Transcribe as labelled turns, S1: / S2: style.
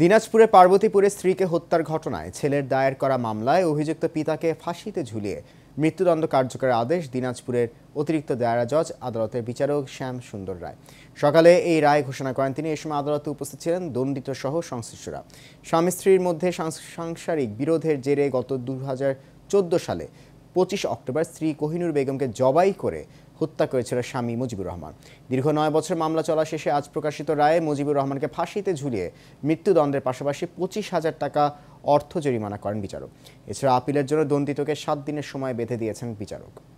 S1: দিনাজপুরে পার্বতীপুরে স্ত্রীকে হত্যার ঘটনায় ছেলের দায়ের করা মামলায় অভিযুক্ত পিতাকে ফাঁসিতে ঝুলিয়ে মৃত্যুদণ্ড কার্যকরের আদেশ দিনাজপুরের অতিরিক্ত দায়রা জজ আদালতের বিচারক শ্যাম সুন্দর রায় সকালে এই রায় ঘোষণা করেন তিনি এ সময় আদালতে উপস্থিত ছিলেন দণ্ডিত সহ সংশ্লিষ্টরা স্বামী স্ত্রীর মধ্যে সাংসারিক বিরোধের জেরে গত দু সালে পঁচিশ অক্টোবর স্ত্রী কোহিনুর বেগমকে জবাই করে হত্যা করেছিল স্বামী মুজিবুর রহমান দীর্ঘ নয় বছর মামলা চলা শেষে আজ প্রকাশিত রায়ে মুজিবুর রহমানকে ফাঁসিতে ঝুলিয়ে মৃত্যুদণ্ডের পাশাপাশি পঁচিশ হাজার টাকা অর্থ জরিমানা করেন বিচারক এছাড়া আপিলের জন্য দণ্ডিতকে সাত দিনের সময় বেঁধে দিয়েছেন বিচারক